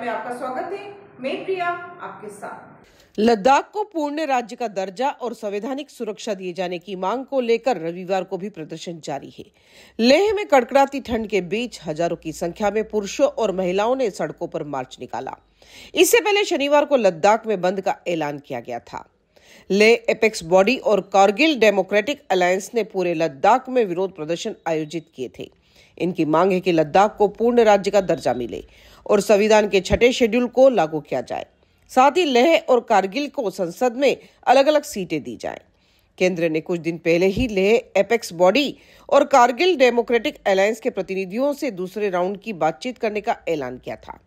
में आपका स्वागत है मैं प्रिया आपके साथ लद्दाख को पूर्ण राज्य का दर्जा और संवैधानिक सुरक्षा दिए जाने की मांग को लेकर रविवार को भी प्रदर्शन जारी है लेह में कड़कड़ाती ठंड के बीच हजारों की संख्या में पुरुषों और महिलाओं ने सड़कों पर मार्च निकाला इससे पहले शनिवार को लद्दाख में बंद का ऐलान किया गया था ले एपेक्स बॉडी और कारगिल डेमोक्रेटिक अलायंस ने पूरे लद्दाख में विरोध प्रदर्शन आयोजित किए थे इनकी मांग है कि लद्दाख को पूर्ण राज्य का दर्जा मिले और संविधान के छठे शेड्यूल को लागू किया जाए साथ ही लेह और कारगिल को संसद में अलग अलग सीटें दी जाएं। केंद्र ने कुछ दिन पहले ही लेह एपेक्स बॉडी और कारगिल डेमोक्रेटिक अलायंस के प्रतिनिधियों से दूसरे राउंड की बातचीत करने का ऐलान किया था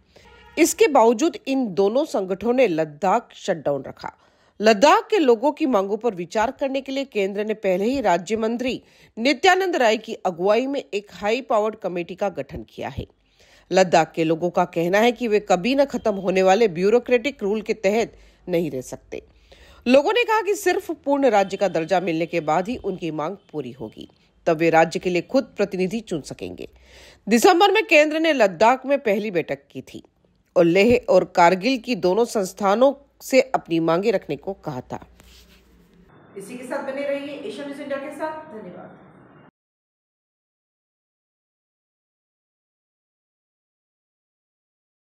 इसके बावजूद इन दोनों संगठनों ने लद्दाख शटडाउन रखा लद्दाख के लोगों की मांगों पर विचार करने के लिए केंद्र ने पहले ही राज्य मंत्री नित्यानंद राय की अगुवाई में एक हाई पावर्ड कमेटी का गठन किया है लद्दाख के लोगों का कहना है कि वे कभी न खत्म होने वाले ब्यूरोक्रेटिक रूल के तहत नहीं रह सकते लोगों ने कहा कि सिर्फ पूर्ण राज्य का दर्जा मिलने के बाद ही उनकी मांग पूरी होगी तब वे राज्य के लिए खुद प्रतिनिधि चुन सकेंगे दिसंबर में केंद्र ने लद्दाख में पहली बैठक की थी और लेह और कारगिल की दोनों संस्थानों से अपनी मांगे रखने को कहा था इसी के साथ बने रहिए एशिया न्यूज इंडिया के साथ धन्यवाद